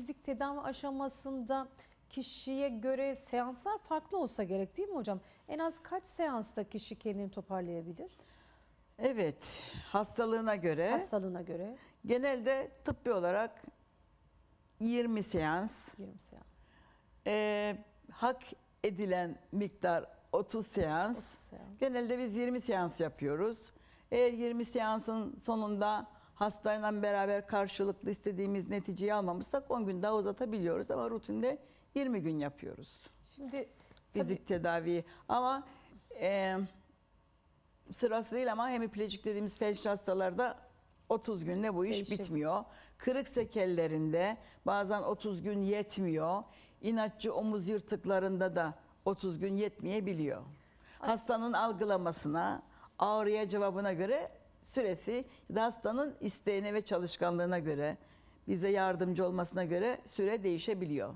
Fizik tedavi aşamasında kişiye göre seanslar farklı olsa gerek değil mi hocam? En az kaç seansta kişi kendini toparlayabilir? Evet, hastalığına göre. Hastalığına göre. Genelde tıbbi olarak 20 seans. 20 seans. Ee, hak edilen miktar 30 seans. 30 seans. Genelde biz 20 seans yapıyoruz. Eğer 20 seansın sonunda hastayla beraber karşılıklı istediğimiz neticeyi almamışsak 10 gün daha uzatabiliyoruz ama rutinde 20 gün yapıyoruz. Şimdi fizik tedaviyi ama e, sırası değil ama hemiplejik dediğimiz felç hastalarda 30 günde bu iş Değişim. bitmiyor. Kırık sekellerinde bazen 30 gün yetmiyor. İnatçı omuz yırtıklarında da 30 gün yetmeyebiliyor. As Hastanın algılamasına, ağrıya cevabına göre süresi hastanın isteğine ve çalışkanlığına göre bize yardımcı olmasına göre süre değişebiliyor.